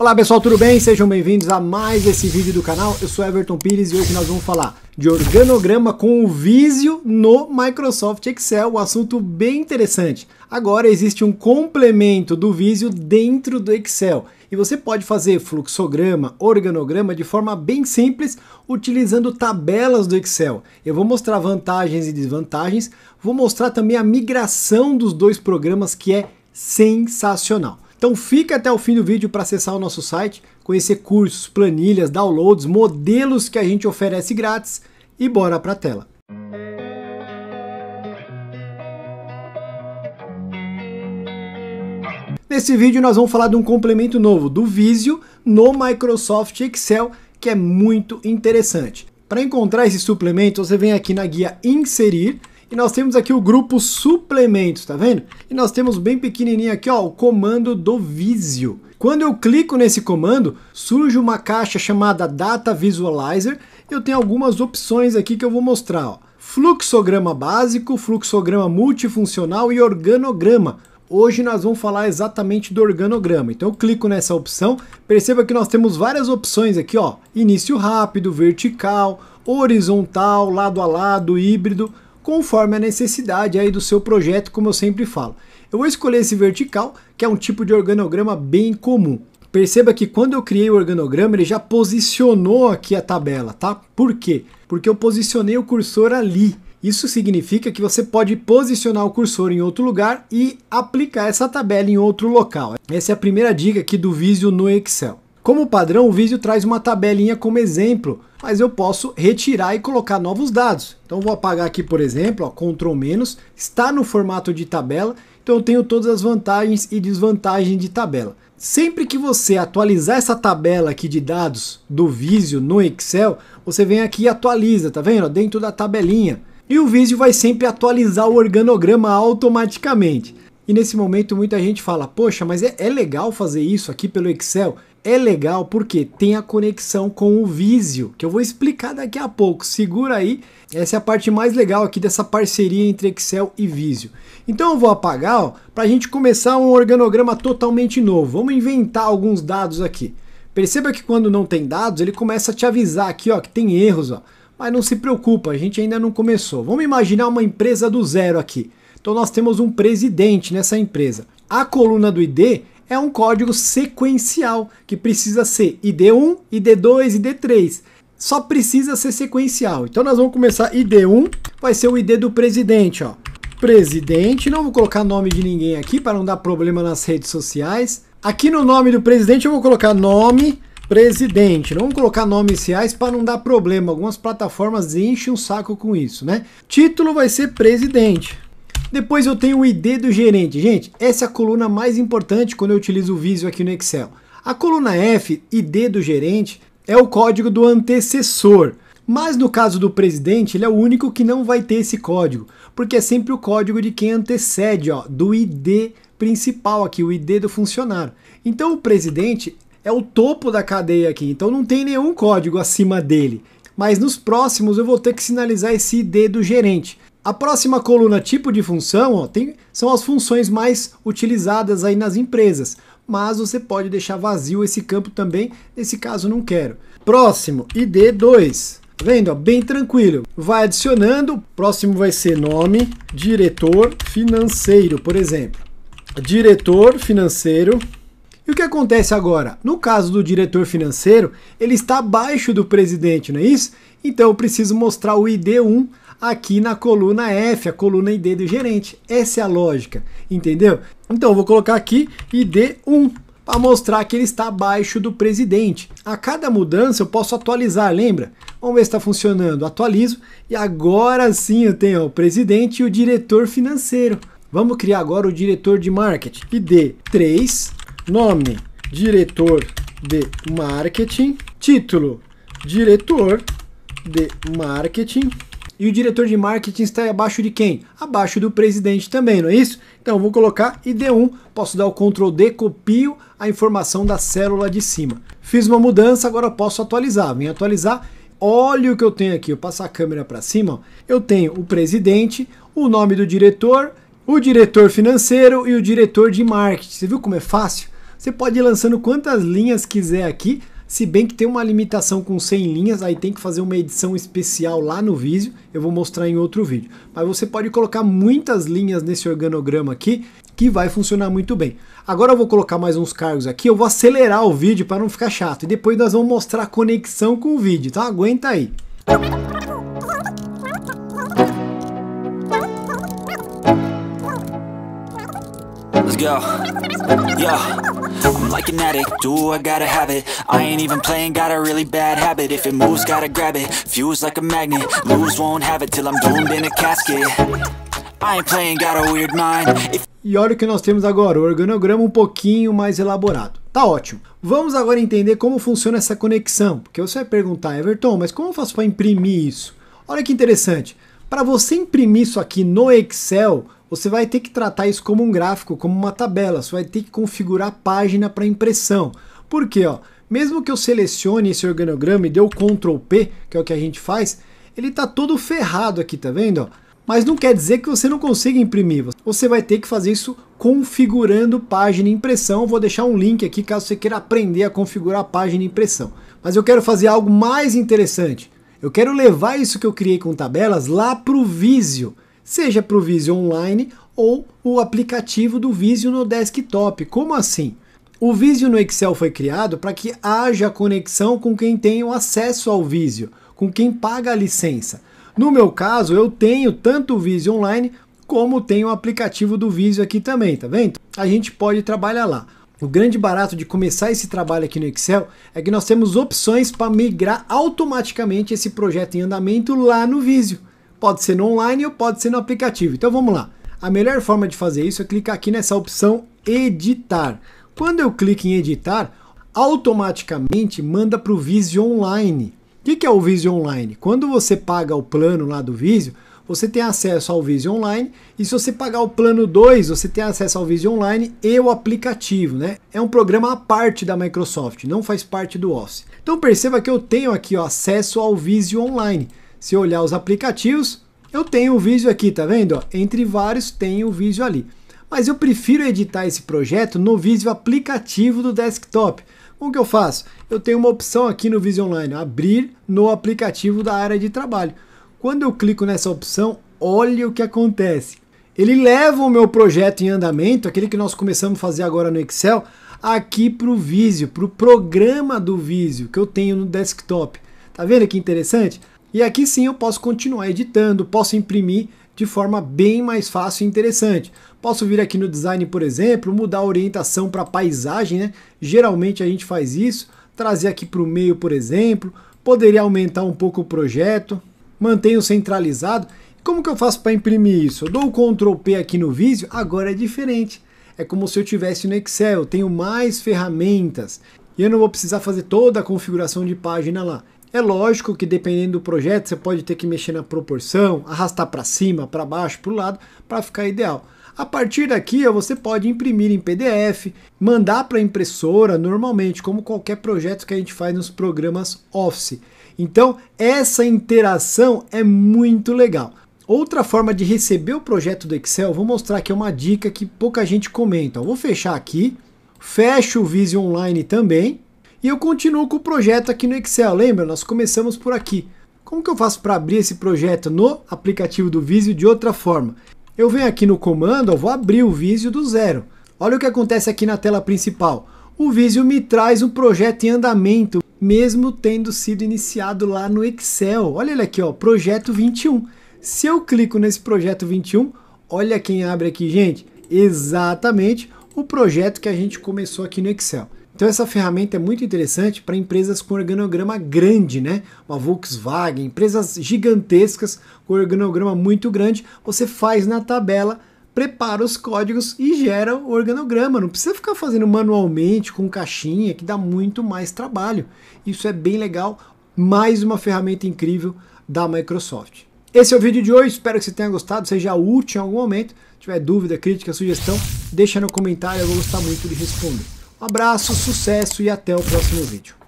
Olá pessoal, tudo bem? Sejam bem-vindos a mais esse vídeo do canal. Eu sou Everton Pires e hoje nós vamos falar de organograma com o Visio no Microsoft Excel, um assunto bem interessante. Agora existe um complemento do Visio dentro do Excel e você pode fazer fluxograma, organograma de forma bem simples utilizando tabelas do Excel. Eu vou mostrar vantagens e desvantagens, vou mostrar também a migração dos dois programas que é sensacional. Então fica até o fim do vídeo para acessar o nosso site, conhecer cursos, planilhas, downloads, modelos que a gente oferece grátis e bora para a tela. Nesse vídeo nós vamos falar de um complemento novo do Visio no Microsoft Excel, que é muito interessante. Para encontrar esse suplemento, você vem aqui na guia Inserir, e nós temos aqui o grupo suplementos, tá vendo? E nós temos bem pequenininho aqui, ó, o comando do Visio. Quando eu clico nesse comando, surge uma caixa chamada Data Visualizer. Eu tenho algumas opções aqui que eu vou mostrar, ó. Fluxograma básico, fluxograma multifuncional e organograma. Hoje nós vamos falar exatamente do organograma. Então eu clico nessa opção, perceba que nós temos várias opções aqui, ó. Início rápido, vertical, horizontal, lado a lado, híbrido conforme a necessidade aí do seu projeto, como eu sempre falo. Eu vou escolher esse vertical, que é um tipo de organograma bem comum. Perceba que quando eu criei o organograma, ele já posicionou aqui a tabela, tá? Por quê? Porque eu posicionei o cursor ali. Isso significa que você pode posicionar o cursor em outro lugar e aplicar essa tabela em outro local. Essa é a primeira dica aqui do Visio no Excel. Como padrão, o vídeo traz uma tabelinha como exemplo, mas eu posso retirar e colocar novos dados. Então vou apagar aqui, por exemplo, ó, Ctrl menos, está no formato de tabela, então eu tenho todas as vantagens e desvantagens de tabela. Sempre que você atualizar essa tabela aqui de dados do Visio no Excel, você vem aqui e atualiza, tá vendo? Dentro da tabelinha. E o Visio vai sempre atualizar o organograma automaticamente. E nesse momento muita gente fala, poxa, mas é, é legal fazer isso aqui pelo Excel? é legal porque tem a conexão com o Vizio, que eu vou explicar daqui a pouco. Segura aí, essa é a parte mais legal aqui dessa parceria entre Excel e Vizio. Então eu vou apagar para a gente começar um organograma totalmente novo. Vamos inventar alguns dados aqui. Perceba que quando não tem dados, ele começa a te avisar aqui ó, que tem erros. Ó. Mas não se preocupa, a gente ainda não começou. Vamos imaginar uma empresa do zero aqui. Então nós temos um presidente nessa empresa. A coluna do ID é um código sequencial que precisa ser ID1, ID2, ID3. Só precisa ser sequencial. Então nós vamos começar ID1, vai ser o ID do presidente, ó. Presidente, não vou colocar nome de ninguém aqui para não dar problema nas redes sociais. Aqui no nome do presidente eu vou colocar nome presidente. Não vou colocar nomes reais para não dar problema. Algumas plataformas enchem o um saco com isso, né? Título vai ser presidente. Depois eu tenho o ID do gerente. Gente, essa é a coluna mais importante quando eu utilizo o Visio aqui no Excel. A coluna F, ID do gerente, é o código do antecessor. Mas no caso do presidente, ele é o único que não vai ter esse código, porque é sempre o código de quem antecede, ó, do ID principal aqui, o ID do funcionário. Então o presidente é o topo da cadeia aqui, então não tem nenhum código acima dele. Mas nos próximos eu vou ter que sinalizar esse ID do gerente. A próxima coluna, tipo de função, ó, tem, são as funções mais utilizadas aí nas empresas, mas você pode deixar vazio esse campo também, nesse caso não quero. Próximo, ID2. Tá vendo, ó, bem tranquilo. Vai adicionando, próximo vai ser nome, diretor financeiro, por exemplo. Diretor financeiro. E o que acontece agora? No caso do diretor financeiro, ele está abaixo do presidente, não é isso? Então eu preciso mostrar o ID1 aqui na coluna F, a coluna ID do gerente. Essa é a lógica, entendeu? Então, eu vou colocar aqui ID1 para mostrar que ele está abaixo do presidente. A cada mudança eu posso atualizar, lembra? Vamos ver se está funcionando. Atualizo e agora sim eu tenho o presidente e o diretor financeiro. Vamos criar agora o diretor de marketing. ID 3, nome, diretor de marketing, título, diretor de marketing e o diretor de marketing está abaixo de quem? Abaixo do presidente também, não é isso? Então vou colocar ID1, posso dar o Ctrl D, copio a informação da célula de cima. Fiz uma mudança, agora posso atualizar. Vim atualizar, olha o que eu tenho aqui, eu passar a câmera para cima, eu tenho o presidente, o nome do diretor, o diretor financeiro e o diretor de marketing. Você viu como é fácil? Você pode ir lançando quantas linhas quiser aqui, se bem que tem uma limitação com 100 linhas, aí tem que fazer uma edição especial lá no Visio, eu vou mostrar em outro vídeo. Mas você pode colocar muitas linhas nesse organograma aqui, que vai funcionar muito bem. Agora eu vou colocar mais uns cargos aqui, eu vou acelerar o vídeo para não ficar chato. E depois nós vamos mostrar a conexão com o vídeo, então aguenta aí. Música yo. I'm like an addict, do I gotta have it I ain't even playing, got a really bad habit If it moves, gotta grab it, fuse like a magnet Lose, won't have it till I'm doomed in a casket I ain't playing, got a weird mind If E olha o que nós temos agora, o organograma um pouquinho mais elaborado. Tá ótimo. Vamos agora entender como funciona essa conexão, porque você vai perguntar, Everton, mas como eu faço para imprimir isso? Olha que interessante. Para você imprimir isso aqui no Excel, você vai ter que tratar isso como um gráfico, como uma tabela. Você vai ter que configurar a página para impressão. Por quê? Ó, mesmo que eu selecione esse organograma e dê o Ctrl P, que é o que a gente faz, ele está todo ferrado aqui, tá vendo? Ó? Mas não quer dizer que você não consiga imprimir. Você vai ter que fazer isso configurando página impressão. Vou deixar um link aqui caso você queira aprender a configurar a página impressão. Mas eu quero fazer algo mais interessante. Eu quero levar isso que eu criei com tabelas lá para o Visio seja para o Visio Online ou o aplicativo do Visio no desktop. Como assim? O Visio no Excel foi criado para que haja conexão com quem tem o acesso ao Visio, com quem paga a licença. No meu caso, eu tenho tanto o Visio Online como tenho o aplicativo do Visio aqui também, tá vendo? A gente pode trabalhar lá. O grande barato de começar esse trabalho aqui no Excel é que nós temos opções para migrar automaticamente esse projeto em andamento lá no Visio. Pode ser no online ou pode ser no aplicativo. Então vamos lá. A melhor forma de fazer isso é clicar aqui nessa opção editar. Quando eu clico em editar, automaticamente manda para o Visio Online. O que, que é o Visio Online? Quando você paga o plano lá do Visio, você tem acesso ao Visio Online e se você pagar o plano 2, você tem acesso ao Visio Online e o aplicativo, né? É um programa à parte da Microsoft, não faz parte do Office. Então perceba que eu tenho aqui ó, acesso ao Visio Online se eu olhar os aplicativos, eu tenho o vídeo aqui, tá vendo? entre vários tem o vídeo ali. Mas eu prefiro editar esse projeto no vídeo aplicativo do desktop. O que eu faço? Eu tenho uma opção aqui no Visio Online, abrir no aplicativo da área de trabalho. Quando eu clico nessa opção, olha o que acontece. Ele leva o meu projeto em andamento, aquele que nós começamos a fazer agora no Excel, aqui para o Visio, para o programa do Visio que eu tenho no desktop. Tá vendo que interessante? E aqui sim eu posso continuar editando, posso imprimir de forma bem mais fácil e interessante. Posso vir aqui no design, por exemplo, mudar a orientação para paisagem, né? Geralmente a gente faz isso, trazer aqui para o meio, por exemplo, poderia aumentar um pouco o projeto, mantenho centralizado. Como que eu faço para imprimir isso? Eu dou o Ctrl P aqui no Visio, agora é diferente. É como se eu tivesse no Excel, eu tenho mais ferramentas. E eu não vou precisar fazer toda a configuração de página lá. É lógico que dependendo do projeto você pode ter que mexer na proporção, arrastar para cima, para baixo, para o lado, para ficar ideal. A partir daqui você pode imprimir em PDF, mandar para a impressora normalmente, como qualquer projeto que a gente faz nos programas Office. Então essa interação é muito legal. Outra forma de receber o projeto do Excel, vou mostrar aqui uma dica que pouca gente comenta. Eu vou fechar aqui, fecho o Vision Online também, e eu continuo com o projeto aqui no Excel, lembra? Nós começamos por aqui. Como que eu faço para abrir esse projeto no aplicativo do Visio de outra forma? Eu venho aqui no comando, eu vou abrir o Visio do zero. Olha o que acontece aqui na tela principal. O Visio me traz um projeto em andamento, mesmo tendo sido iniciado lá no Excel. Olha ele aqui, ó, projeto 21. Se eu clico nesse projeto 21, olha quem abre aqui, gente. Exatamente o projeto que a gente começou aqui no Excel. Então essa ferramenta é muito interessante para empresas com organograma grande, né? Uma Volkswagen, empresas gigantescas com organograma muito grande, você faz na tabela prepara os códigos e gera o organograma. Não precisa ficar fazendo manualmente com caixinha, que dá muito mais trabalho. Isso é bem legal, mais uma ferramenta incrível da Microsoft. Esse é o vídeo de hoje, espero que você tenha gostado, seja útil em algum momento. Se tiver dúvida, crítica, sugestão, deixa no comentário, eu vou gostar muito de responder. Abraço, sucesso e até o próximo vídeo.